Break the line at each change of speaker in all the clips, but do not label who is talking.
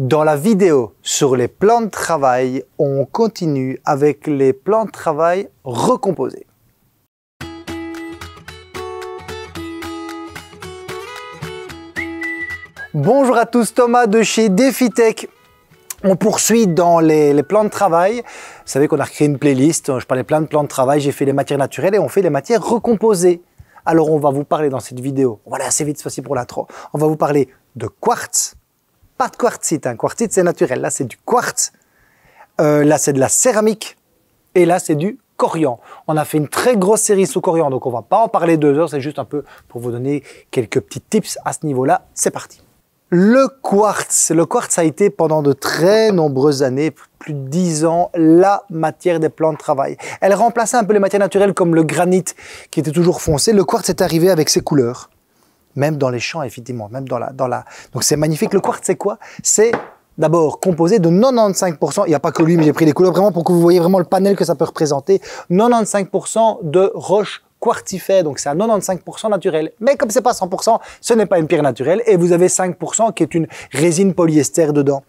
Dans la vidéo sur les plans de travail, on continue avec les plans de travail recomposés. Bonjour à tous, Thomas de chez DefiTech. On poursuit dans les, plans de travail. Vous savez qu'on a créé une playlist, je parlais plein de plans de travail, j'ai fait les matières naturelles et on fait les matières recomposées. Alors on va vous parler dans cette vidéo, on va aller assez vite, c'est pour pour l'intro, on va vous parler de quartz, pas de quartzite. Un hein. Quartzite, c'est naturel. Là, c'est du quartz. Euh, là, c'est de la céramique. Et là, c'est du corian. On a fait une très grosse série sous corian, donc on va pas en parler deux heures. C'est juste un peu pour vous donner quelques petits tips à ce niveau-là. C'est parti. Le quartz. Le quartz a été pendant de très nombreuses années, plus de dix ans, la matière des plans de travail. Elle remplaçait un peu les matières naturelles comme le granit qui était toujours foncé. Le quartz est arrivé avec ses couleurs. Même dans les champs, effectivement. Même dans la, dans la... Donc c'est magnifique. Le quartz, c'est quoi C'est d'abord composé de 95%, il n'y a pas que lui, mais j'ai pris des couleurs vraiment pour que vous voyez vraiment le panel que ça peut représenter, 95% de roche quartifait, donc c'est à 95% naturel. Mais comme c'est pas 100%, ce n'est pas une pierre naturelle et vous avez 5% qui est une résine polyester dedans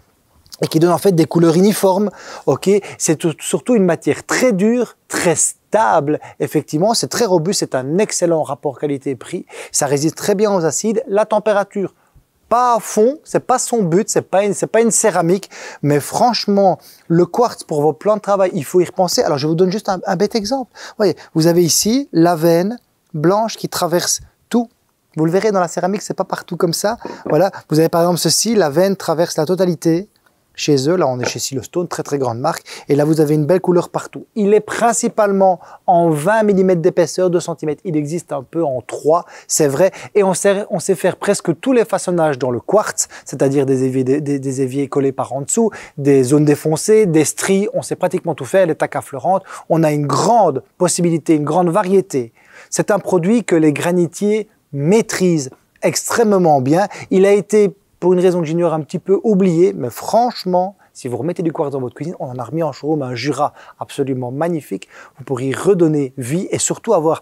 et qui donne en fait des couleurs uniformes. Ok, c'est surtout une matière très dure, très stable. Effectivement, c'est très robuste, c'est un excellent rapport qualité-prix. Ça résiste très bien aux acides. La température pas à fond, c'est pas son but, c'est pas une, c'est pas une céramique, mais franchement, le quartz pour vos plans de travail, il faut y repenser. Alors je vous donne juste un, un bête exemple. Vous voyez, vous avez ici la veine blanche qui traverse tout. Vous le verrez dans la céramique, c'est pas partout comme ça. Voilà, vous avez par exemple ceci, la veine traverse la totalité chez eux. Là, on est chez Silostone, très très grande marque. Et là, vous avez une belle couleur partout. Il est principalement en 20 mm d'épaisseur, 2 cm. Il existe un peu en 3, c'est vrai. Et on sait, faire presque tous les façonnages dans le quartz, c'est-à-dire des éviers, des, collés par en dessous, des zones défoncées, des stries. On sait pratiquement tout faire, les tacs affleurantes. On a une grande possibilité, une grande variété. C'est un produit que les granitiers maîtrisent extrêmement bien. Il a été pour une raison que j'ignore un petit peu oubliée, mais franchement, si vous remettez du quartz dans votre cuisine, on en a remis en showroom un Jura absolument magnifique. Vous pourrez y redonner vie et surtout avoir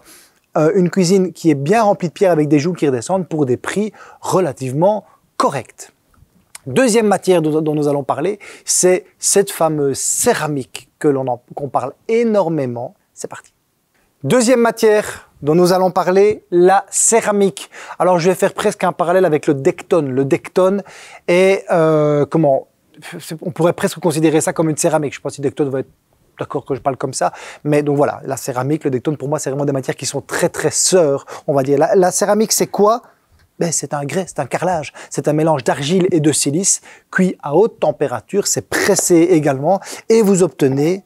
euh, une cuisine qui est bien remplie de pierres avec des joues qui redescendent pour des prix relativement corrects. Deuxième matière dont, nous allons parler, c'est cette fameuse céramique que l'on parle énormément. C'est parti. Deuxième matière dont nous allons parler, la céramique. Alors je vais faire presque un parallèle avec le dectone. Le dectone est, euh, comment, on pourrait presque considérer ça comme une céramique. Je pense que dectone va être d'accord que je parle comme ça, mais donc voilà, la céramique, le dectone, pour moi, c'est vraiment des matières qui sont très très sœurs, on va dire. La, la céramique, c'est quoi ben, c'est un grès, c'est un carrelage, c'est un mélange d'argile et de silice cuit à haute température, c'est pressé également et vous obtenez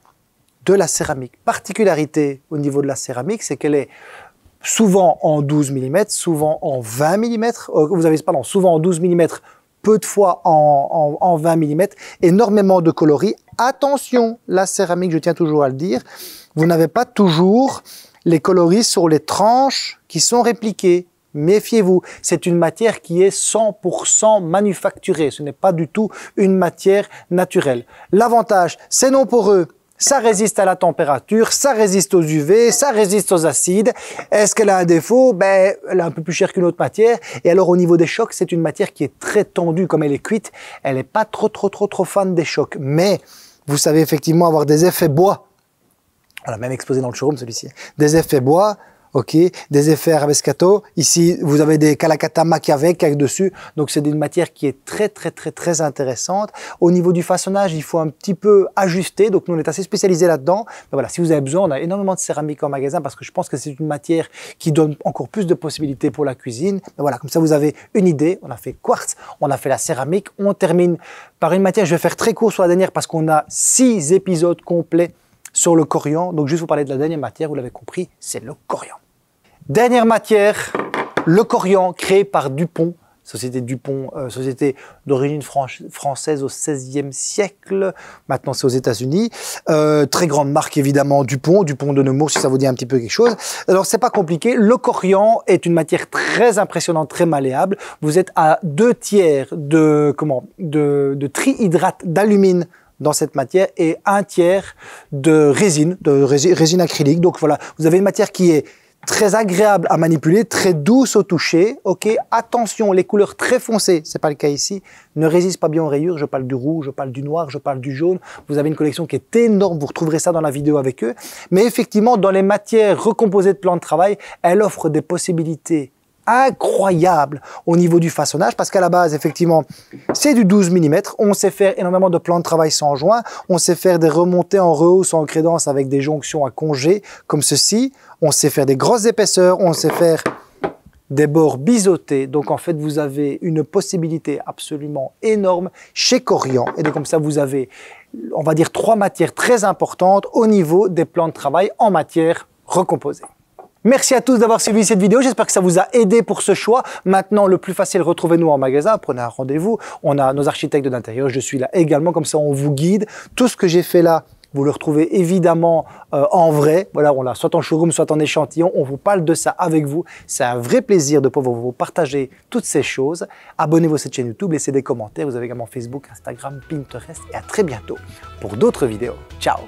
de la céramique. Particularité au niveau de la céramique, c'est qu'elle est souvent en 12 mm, souvent en 20 mm, euh, vous avez, pardon, souvent en 12 mm, peu de fois en, en 20 mm, énormément de coloris. Attention, la céramique, je tiens toujours à le dire, vous n'avez pas toujours les coloris sur les tranches qui sont répliquées. Méfiez-vous, c'est une matière qui est 100% manufacturée, ce n'est pas du tout une matière naturelle. L'avantage, c'est non poreux, ça résiste à la température, ça résiste aux UV, ça résiste aux acides. Est-ce qu'elle a un défaut Ben, elle est un peu plus chère qu'une autre matière. Et alors au niveau des chocs, c'est une matière qui est très tendue, comme elle est cuite, elle n'est pas trop trop trop trop fan des chocs. Mais vous savez effectivement avoir des effets bois. On l'a même exposé dans le showroom celui-ci. Des effets bois ok, des effets arabescatos. Ici, vous avez des Kalakata Makiavec avec dessus. Donc, c'est une matière qui est très, très, très, très intéressante. Au niveau du façonnage, il faut un petit peu ajuster. Donc, nous, on est assez spécialisé là-dedans. Mais voilà, si vous avez besoin, on a énormément de céramique en magasin parce que je pense que c'est une matière qui donne encore plus de possibilités pour la cuisine. Mais voilà, comme ça, vous avez une idée. On a fait quartz, on a fait la céramique. On termine par une matière. Je vais faire très court sur la dernière parce qu'on a six épisodes complets sur le corian. Donc, juste vous parler de la dernière matière, vous l'avez compris, c'est le corian. Dernière matière, le corian créé par Dupont société Dupont, euh, société d'origine française au XVIe siècle. Maintenant, c'est aux États-Unis. Euh, très grande marque, évidemment, Dupont, Dupont de Nemours, si ça vous dit un petit peu quelque chose. Alors, c'est pas compliqué. Le corian est une matière très impressionnante, très malléable. Vous êtes à deux tiers de, comment, de, trihydrate d'alumine dans cette matière et un tiers de résine, de résine acrylique. Donc voilà, vous avez une matière qui est très agréable à manipuler, très douce au toucher. Ok, attention, les couleurs très foncées, c'est pas le cas ici, ne résistent pas bien aux rayures. Je parle du rouge, je parle du noir, je parle du jaune. Vous avez une collection qui est énorme, vous retrouverez ça dans la vidéo avec eux. Mais effectivement, dans les matières recomposées de plan de travail, elle offre des possibilités incroyable au niveau du façonnage parce qu'à la base, effectivement, c'est du 12 mm. On sait faire énormément de plans de travail sans joint. On sait faire des remontées en rehausse, en crédence avec des jonctions à congé comme ceci. On sait faire des grosses épaisseurs. On sait faire des bords biseautés. Donc en fait, vous avez une possibilité absolument énorme chez Corian. Et donc comme ça, vous avez, on va dire, trois matières très importantes au niveau des plans de travail en matière recomposée. Merci à tous d'avoir suivi cette vidéo. J'espère que ça vous a aidé pour ce choix. Maintenant, le plus facile, retrouvez-nous en magasin. Prenez un rendez-vous. On a nos architectes de l'intérieur. Je suis là également. Comme ça, on vous guide. Tout ce que j'ai fait là, vous le retrouvez évidemment euh, en vrai. Voilà, on l'a soit en showroom, soit en échantillon. On vous parle de ça avec vous. C'est un vrai plaisir de pouvoir vous partager toutes ces choses. Abonnez-vous à cette chaîne YouTube, laissez des commentaires. Vous avez également Facebook, Instagram, Pinterest. Et à très bientôt pour d'autres vidéos. Ciao